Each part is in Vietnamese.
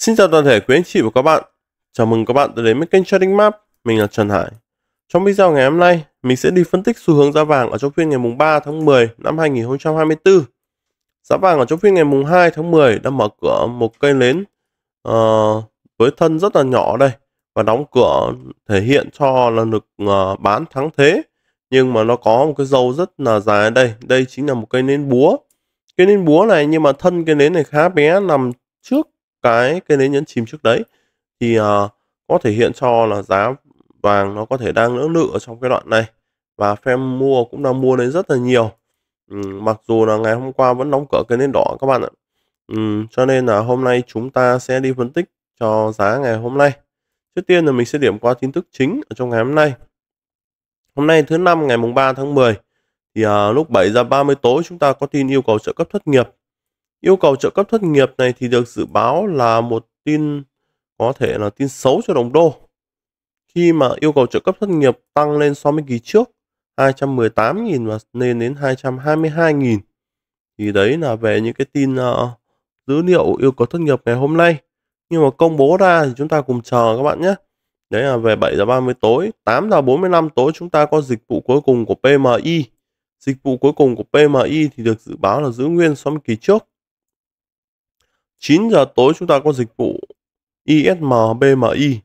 Xin chào toàn thể quý anh chị và các bạn. Chào mừng các bạn đã đến với kênh Trading Map. Mình là Trần Hải. Trong video ngày hôm nay, mình sẽ đi phân tích xu hướng giá vàng ở trong phiên ngày mùng 3 tháng 10 năm 2024. Giá vàng ở trong phiên ngày mùng 2 tháng 10 đã mở cửa một cây nến uh, với thân rất là nhỏ đây và đóng cửa thể hiện cho là lực uh, ờ, bán thắng thế nhưng mà nó có một cái dâu rất là dài ở đây. Đây chính là một cây nến búa. Cây nến búa này nhưng mà thân cây nến này khá bé nằm trước cái cây nến nhấn chìm trước đấy thì uh, có thể hiện cho là giá vàng nó có thể đang lưỡng lự ở trong cái đoạn này và fan mua cũng đang mua đến rất là nhiều ừ, mặc dù là ngày hôm qua vẫn đóng cửa cây nến đỏ các bạn ạ ừ, cho nên là hôm nay chúng ta sẽ đi phân tích cho giá ngày hôm nay trước tiên là mình sẽ điểm qua tin tức chính ở trong ngày hôm nay hôm nay thứ năm ngày mùng 3 tháng 10 thì à, lúc 7 giờ 30 tối chúng ta có tin yêu cầu trợ cấp thất nghiệp Yêu cầu trợ cấp thất nghiệp này thì được dự báo là một tin có thể là tin xấu cho đồng đô. Khi mà yêu cầu trợ cấp thất nghiệp tăng lên so với kỳ trước 218.000 và lên đến 222.000 thì đấy là về những cái tin uh, dữ liệu yêu cầu thất nghiệp ngày hôm nay. Nhưng mà công bố ra thì chúng ta cùng chờ các bạn nhé. Đấy là về 7 giờ 30 tối, 8 giờ 45 tối chúng ta có dịch vụ cuối cùng của PMI. Dịch vụ cuối cùng của PMI thì được dự báo là giữ nguyên so với kỳ trước 9 giờ tối chúng ta có dịch vụ ISMBMI. E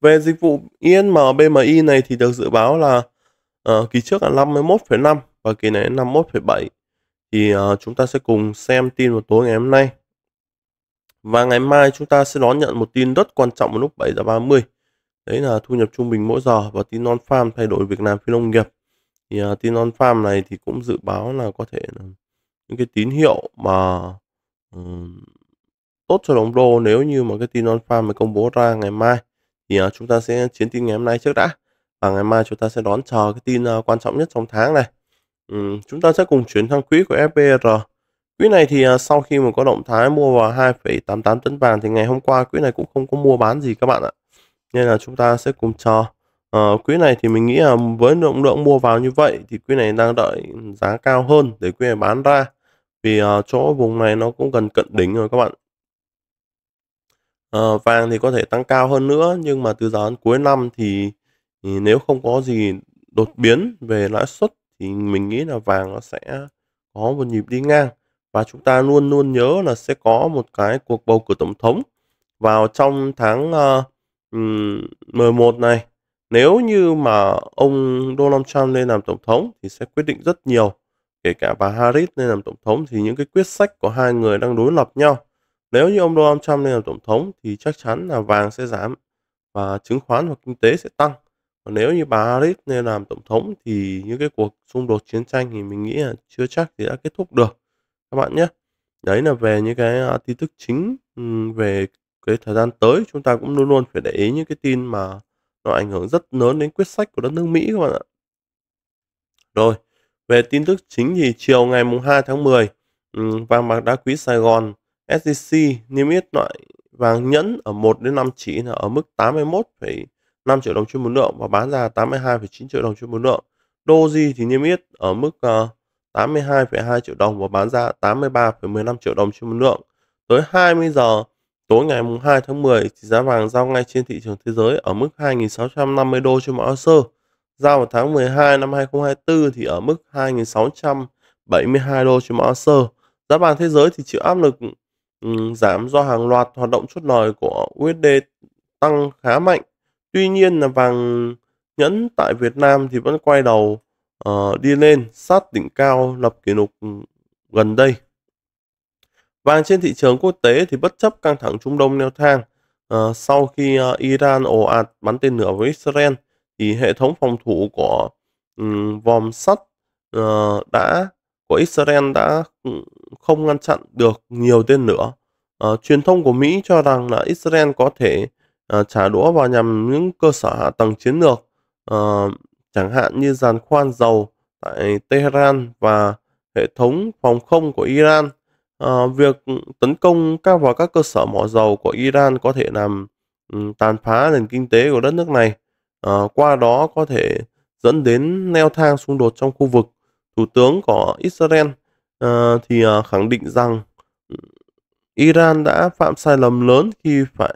Về dịch vụ ISMBMI e này thì được dự báo là uh, kỳ trước là 51,5 và kỳ này là 51,7. Thì uh, chúng ta sẽ cùng xem tin vào tối ngày hôm nay. Và ngày mai chúng ta sẽ đón nhận một tin rất quan trọng vào lúc 7 giờ 30. Đấy là thu nhập trung bình mỗi giờ và tin non farm thay đổi Việt Nam phi nông nghiệp. Thì uh, tin non farm này thì cũng dự báo là có thể là những cái tín hiệu mà tốt cho đồng đô nếu như mà cái tin non-farm mà công bố ra ngày mai thì uh, chúng ta sẽ chiến tin ngày hôm nay trước đã và ngày mai chúng ta sẽ đón chờ cái tin uh, quan trọng nhất trong tháng này um, chúng ta sẽ cùng chuyển sang quỹ của FBR quỹ này thì uh, sau khi mà có động thái mua vào 2,88 tấn vàng thì ngày hôm qua quỹ này cũng không có mua bán gì các bạn ạ nên là chúng ta sẽ cùng chờ uh, quỹ này thì mình nghĩ là với lượng lượng mua vào như vậy thì quỹ này đang đợi giá cao hơn để quỹ này bán ra vì uh, chỗ vùng này nó cũng gần cận đỉnh rồi các bạn uh, vàng thì có thể tăng cao hơn nữa nhưng mà từ giờ đến cuối năm thì, thì nếu không có gì đột biến về lãi suất thì mình nghĩ là vàng nó sẽ có một nhịp đi ngang và chúng ta luôn luôn nhớ là sẽ có một cái cuộc bầu cử tổng thống vào trong tháng uh, ờ, 11 này nếu như mà ông Donald Trump lên làm tổng thống thì sẽ quyết định rất nhiều kể cả bà Harris lên làm tổng thống thì những cái quyết sách của hai người đang đối lập nhau. Nếu như ông Donald Trump lên làm tổng thống thì chắc chắn là vàng sẽ giảm và chứng khoán hoặc kinh tế sẽ tăng. Còn nếu như bà Harris lên làm tổng thống thì những cái cuộc xung đột chiến tranh thì mình nghĩ là chưa chắc thì đã kết thúc được các bạn nhé. Đấy là về những cái à, tin tức chính về cái thời gian tới chúng ta cũng luôn luôn phải để ý những cái tin mà nó ảnh hưởng rất lớn đến quyết sách của đất nước Mỹ các bạn ạ. Rồi, về tin tức chính thì chiều ngày 2 tháng 10, ừ, vàng bạc đá quý Sài Gòn SJC e niêm yết loại vàng nhẫn ở 1 đến 5 chỉ là ở mức 81,5 triệu đồng trên một lượng và bán ra 82,9 triệu đồng trên một lượng. Doji thì niêm yết ở mức 82,2 ờ, triệu đồng và bán ra 83,15 triệu đồng trên một lượng. Tới 20 giờ tối ngày 2 tháng 10 thì giá vàng giao ngay trên thị trường thế giới ở mức 2.650 đô trên một ounce Giao vào tháng 12 năm 2024 thì ở mức 2.672 đô trên một ounce. Giá vàng thế giới thì chịu áp lực um, giảm do hàng loạt hoạt động chốt lời của USD tăng khá mạnh. Tuy nhiên là vàng nhẫn tại Việt Nam thì vẫn quay đầu uh, đi lên sát đỉnh cao lập kỷ lục gần đây. Vàng trên thị trường quốc tế thì bất chấp căng thẳng Trung Đông leo thang uh, sau khi uh, Iran ồ ạt bắn tên lửa với Israel thì hệ thống phòng thủ của um, vòm sắt uh, đã của Israel đã không ngăn chặn được nhiều tên lửa. Uh, ờ, truyền thông của Mỹ cho rằng là Israel có thể uh, trả đũa vào nhằm những cơ sở hạ tầng chiến lược uh, chẳng hạn như giàn khoan dầu tại Tehran và hệ thống phòng không của Iran. À, việc tấn công các vào các cơ sở mỏ dầu của Iran có thể làm um, tàn phá nền kinh tế của đất nước này uh, qua đó có thể dẫn đến leo thang xung đột trong khu vực. Thủ tướng của Israel uh, thì uh, khẳng định rằng ừ, Iran đã phạm sai lầm lớn khi phải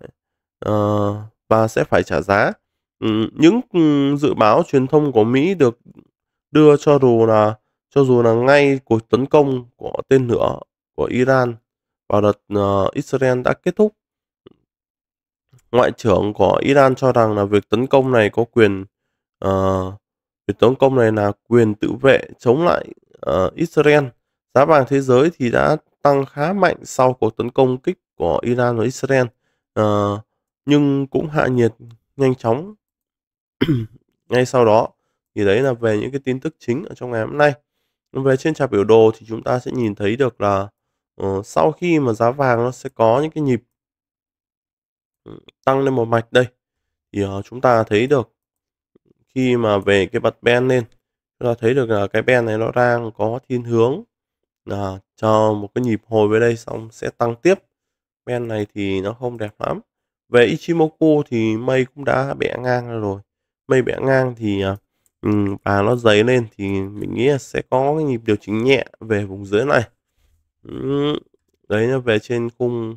uh, và sẽ phải trả giá. Uh, những ừ, dự báo truyền thông của Mỹ được đưa cho dù là cho dù là ngay cuộc tấn công của tên lửa của Iran vào đợt uh, Israel đã kết thúc Ngoại trưởng của Iran cho rằng là việc tấn công này có quyền uh, việc tấn công này là quyền tự vệ chống lại uh, Israel. Giá vàng thế giới thì đã tăng khá mạnh sau cuộc tấn công kích của Iran và Israel, uh, nhưng cũng hạ nhiệt nhanh chóng ngay sau đó. Thì đấy là về những cái tin tức chính ở trong ngày hôm nay. Về trên trà biểu đồ thì chúng ta sẽ nhìn thấy được là uh, sau khi mà giá vàng nó sẽ có những cái nhịp tăng lên một mạch đây thì uh, chúng ta thấy được khi mà về cái bật ben lên chúng ta thấy được là cái ben này nó đang có thiên hướng là cho một cái nhịp hồi về đây xong sẽ tăng tiếp ben này thì nó không đẹp lắm về Ichimoku thì mây cũng đã bẻ ngang rồi mây bẻ ngang thì à, và nó dày lên thì mình nghĩ là sẽ có cái nhịp điều chỉnh nhẹ về vùng dưới này đấy là về trên khung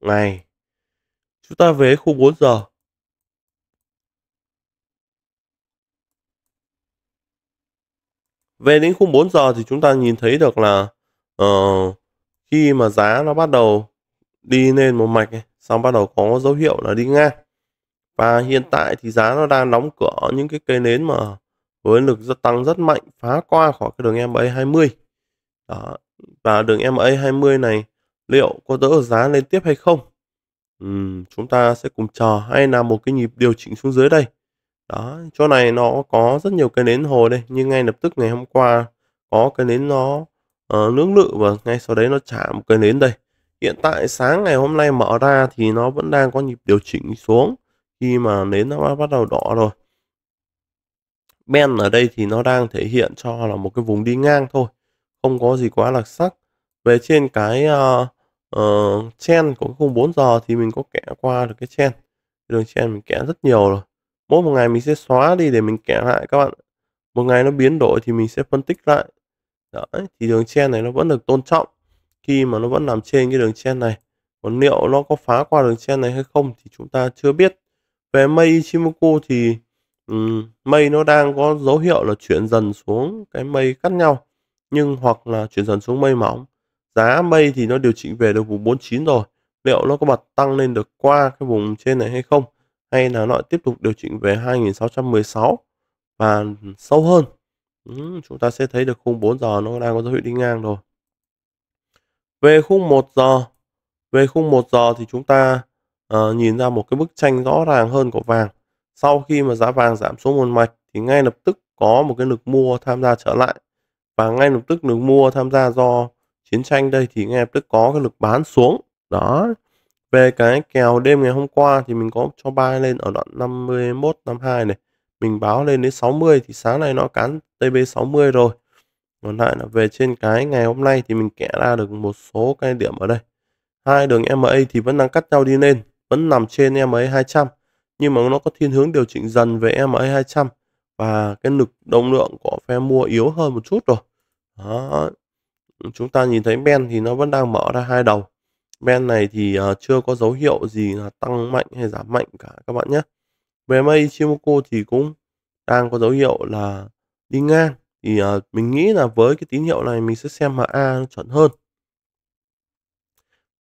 ngày Chúng ta về khung 4 giờ. Về đến khung 4 giờ thì chúng ta nhìn thấy được là uh, khi mà giá nó bắt đầu đi lên một mạch này, xong bắt đầu có dấu hiệu là đi ngang. Và hiện tại thì giá nó đang đóng cửa những cái cây nến mà với lực tăng rất mạnh phá qua khỏi cái đường MA20. Đó. Và đường MA20 này liệu có đỡ giá lên tiếp hay không? Ừm, chúng ta sẽ cùng chờ hay là một cái nhịp điều chỉnh xuống dưới đây. Đó, chỗ này nó có rất nhiều cái nến hồi đây, nhưng ngay lập tức ngày hôm qua có cái nến nó ờ, lưỡng lự và ngay sau đấy nó trả một cái nến đây. Hiện tại sáng ngày hôm nay mở ra thì nó vẫn đang có nhịp điều chỉnh xuống khi mà nến nó bắt đầu đỏ rồi. Ben ở đây thì nó đang thể hiện cho là một cái vùng đi ngang thôi, không có gì quá đặc sắc. Về trên cái uh, uh, chen của khung 4 giờ thì mình có kẻ qua được cái chen đường chen mình kẻ rất nhiều rồi mỗi một ngày mình sẽ xóa đi để mình kẻ lại các bạn một ngày nó biến đổi thì mình sẽ phân tích lại Đấy, thì đường chen này nó vẫn được tôn trọng khi mà nó vẫn nằm trên cái đường chen này còn liệu nó có phá qua đường chen này hay không thì chúng ta chưa biết về mây Ichimoku thì um, mây nó đang có dấu hiệu là chuyển dần xuống cái mây cắt nhau nhưng hoặc là chuyển dần xuống mây mỏng giá mây thì nó điều chỉnh về được vùng 49 rồi liệu nó có bật tăng lên được qua cái vùng trên này hay không hay là nó lại tiếp tục điều chỉnh về 2616 và sâu hơn ừ, chúng ta sẽ thấy được khung 4 giờ nó đang có dấu hiệu đi ngang rồi về khung 1 giờ về khung 1 giờ thì chúng ta uh, nhìn ra một cái bức tranh rõ ràng hơn của vàng sau khi mà giá vàng giảm xuống một mạch thì ngay lập tức có một cái lực mua tham gia trở lại và ngay lập tức lực mua tham gia do chiến tranh đây thì anh em tức có cái lực bán xuống đó về cái kèo đêm ngày hôm qua thì mình có cho buy lên ở đoạn 51 52 này mình báo lên đến 60 thì sáng nay nó cán TB 60 rồi còn lại là về trên cái ngày hôm nay thì mình kẻ ra được một số cái điểm ở đây hai đường MA thì vẫn đang cắt nhau đi lên vẫn nằm trên MA 200 nhưng mà nó có thiên hướng điều chỉnh dần về MA 200 và cái lực đồng lượng của phe mua yếu hơn một chút rồi đó chúng ta nhìn thấy men thì nó vẫn đang mở ra hai đầu men này thì uh, chưa có dấu hiệu gì là tăng mạnh hay giảm mạnh cả các bạn nhé về mây Ichimoku thì cũng đang có dấu hiệu là đi ngang thì uh, mình nghĩ là với cái tín hiệu này mình sẽ xem MA nó chuẩn hơn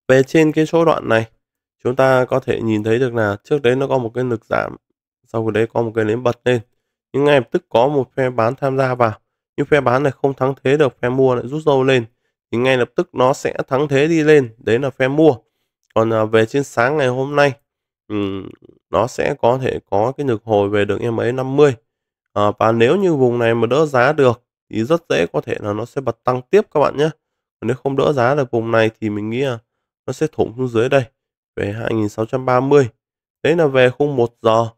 về trên cái số đoạn này chúng ta có thể nhìn thấy được là trước đấy nó có một cái lực giảm sau đấy có một cái nến bật lên nhưng ngay lập tức có một phe bán tham gia vào nhưng phe bán này không thắng thế được phe mua lại rút dâu lên thì ngay lập tức nó sẽ thắng thế đi lên đấy là phe mua còn à, về trên sáng ngày hôm nay um, nó sẽ có thể có cái lực hồi về được em ấy 50 à, và nếu như vùng này mà đỡ giá được thì rất dễ có thể là nó sẽ bật tăng tiếp các bạn nhé nếu không đỡ giá được vùng này thì mình nghĩ là nó sẽ thủng xuống dưới đây về 2630 đấy là về khung 1 giờ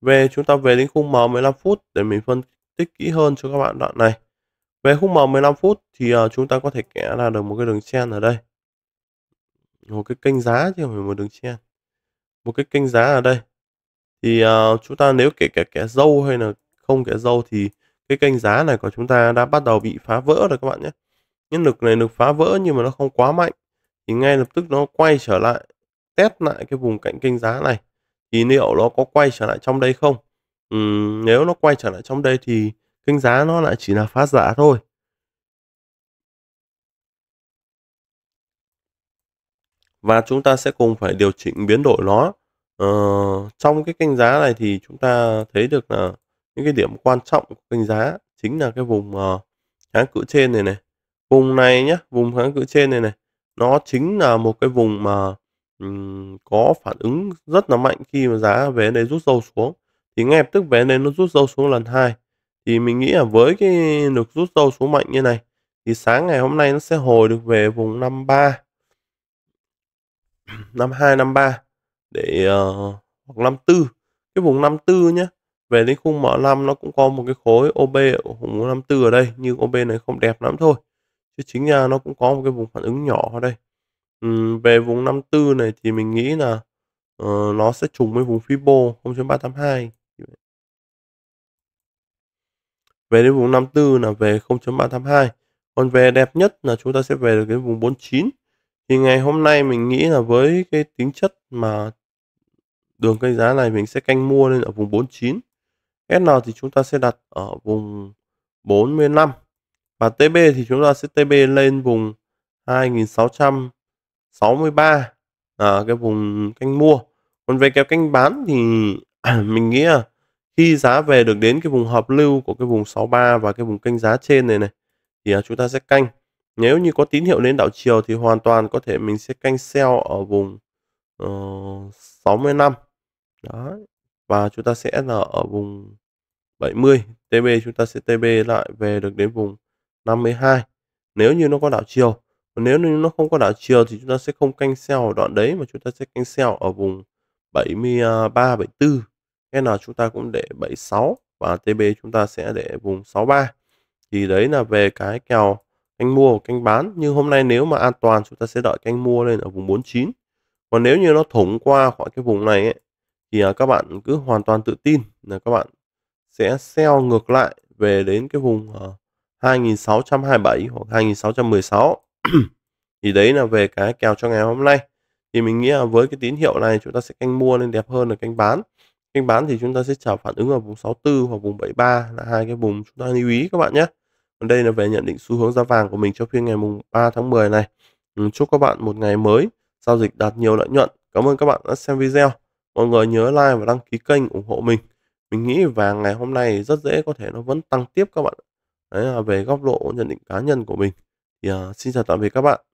về chúng ta về đến khung M15 phút để mình phân tích kỹ hơn cho các bạn đoạn này về khung mở 15 phút thì uh, chúng ta có thể kẽ ra được một cái đường chen ở đây một cái kênh giá chứ không phải một đường chen một cái kênh giá ở đây thì uh, chúng ta nếu kể cả kẻ dâu hay là không kẻ dâu thì cái kênh giá này của chúng ta đã bắt đầu bị phá vỡ rồi các bạn nhé nhân lực này được phá vỡ nhưng mà nó không quá mạnh thì ngay lập tức nó quay trở lại test lại cái vùng cạnh kênh giá này thì liệu nó có quay trở lại trong đây không Ừm, nếu nó quay trở lại trong đây thì kênh giá nó lại chỉ là phá giả thôi. Và chúng ta sẽ cùng phải điều chỉnh biến đổi nó. Ờ, trong cái kênh giá này thì chúng ta thấy được là những cái điểm quan trọng của kênh giá chính là cái vùng uh, kháng cự trên này này. Vùng này nhé, vùng kháng cự trên này này. Nó chính là một cái vùng mà um, có phản ứng rất là mạnh khi mà giá về đây rút sâu xuống thì ngay lập tức vé đấy nó rút sâu xuống lần hai thì mình nghĩ là với cái lực rút sâu xuống mạnh như này thì sáng ngày hôm nay nó sẽ hồi được về vùng 53 52 53 để uh, hoặc 54 cái vùng 54 nhé về đến khung mở 5 nó cũng có một cái khối OB ở vùng 54 ở đây nhưng OB này không đẹp lắm thôi chứ chính là nó cũng có một cái vùng phản ứng nhỏ ở đây ừ, về vùng 54 này thì mình nghĩ là uh, nó sẽ trùng với vùng Fibo 0.382 về đến vùng 54 là về 0.382 còn về đẹp nhất là chúng ta sẽ về được đến vùng 49 thì ngày hôm nay mình nghĩ là với cái tính chất mà đường cây giá này mình sẽ canh mua lên ở vùng 49 SN thì chúng ta sẽ đặt ở vùng 45 và TB thì chúng ta sẽ TB lên vùng 2663 là cái vùng canh mua còn về kéo canh bán thì mình nghĩ là khi giá về được đến cái vùng hợp lưu của cái vùng 63 và cái vùng kênh giá trên này này thì à, chúng ta sẽ canh nếu như có tín hiệu lên đảo chiều thì hoàn toàn có thể mình sẽ canh sell ở vùng uh, 65 đó và chúng ta sẽ là ở vùng 70 TB chúng ta sẽ TB lại về được đến vùng 52 nếu như nó có đảo chiều nếu như nó không có đảo chiều thì chúng ta sẽ không canh sell ở đoạn đấy mà chúng ta sẽ canh sell ở vùng 73 74 n chúng ta cũng để 76 và tb chúng ta sẽ để vùng 63 thì đấy là về cái kèo canh mua và canh bán như hôm nay nếu mà an toàn chúng ta sẽ đợi canh mua lên ở vùng 49 còn nếu như nó thủng qua khỏi cái vùng này ấy, thì à, các bạn cứ hoàn toàn tự tin là các bạn sẽ sell ngược lại về đến cái vùng 2627 à, hoặc 2616 thì đấy là về cái kèo cho ngày hôm nay thì mình nghĩ là với cái tín hiệu này chúng ta sẽ canh mua lên đẹp hơn là canh bán kênh bán thì chúng ta sẽ chào phản ứng ở vùng 64 hoặc vùng 73 là hai cái vùng chúng ta lưu ý các bạn nhé. Còn đây là về nhận định xu hướng giá vàng của mình cho phiên ngày mùng 3 tháng 10 này. Ừ, chúc các bạn một ngày mới giao dịch đạt nhiều lợi nhuận. Cảm ơn các bạn đã xem video. Mọi người nhớ like và đăng ký kênh ủng hộ mình. Mình nghĩ vàng ngày hôm nay rất dễ có thể nó vẫn tăng tiếp các bạn. Đấy là về góc độ nhận định cá nhân của mình. Thì, uh, xin chào tạm biệt các bạn.